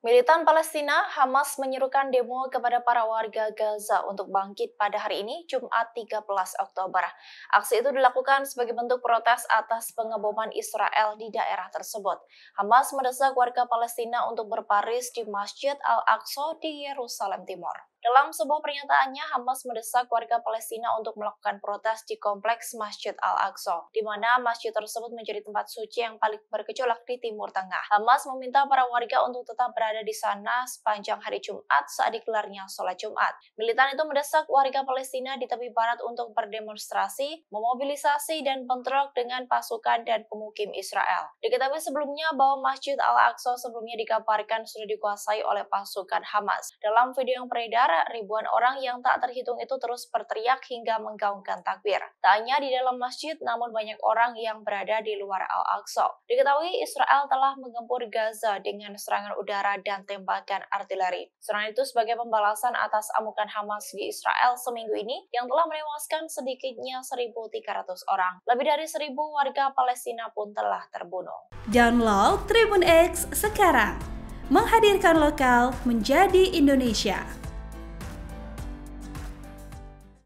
Militan Palestina Hamas menyerukan demo kepada para warga Gaza untuk bangkit pada hari ini Jumat 13 Oktober. Aksi itu dilakukan sebagai bentuk protes atas pengeboman Israel di daerah tersebut. Hamas mendesak warga Palestina untuk berparis di Masjid Al-Aqsa di Yerusalem Timur. Dalam sebuah pernyataannya, Hamas mendesak warga Palestina untuk melakukan protes di kompleks Masjid Al-Aqsa, di mana masjid tersebut menjadi tempat suci yang paling bergejolak di Timur Tengah. Hamas meminta para warga untuk tetap berada di sana sepanjang hari Jumat saat dikelarnya sholat Jumat. Militan itu mendesak warga Palestina di tepi barat untuk berdemonstrasi, memobilisasi, dan bentrok dengan pasukan dan pemukim Israel. Diketahui sebelumnya bahwa Masjid Al-Aqsa sebelumnya dikabarkan sudah dikuasai oleh pasukan Hamas. Dalam video yang beredar, ribuan orang yang tak terhitung itu terus berteriak hingga menggaungkan takbir. Tak hanya di dalam masjid, namun banyak orang yang berada di luar Al-Aqsa. Diketahui Israel telah mengempur Gaza dengan serangan udara dan tembakan artileri. Serangan itu sebagai pembalasan atas amukan Hamas di Israel seminggu ini yang telah menewaskan sedikitnya 1.300 orang. Lebih dari 1.000 warga Palestina pun telah terbunuh. Download Tribun X sekarang menghadirkan lokal menjadi Indonesia.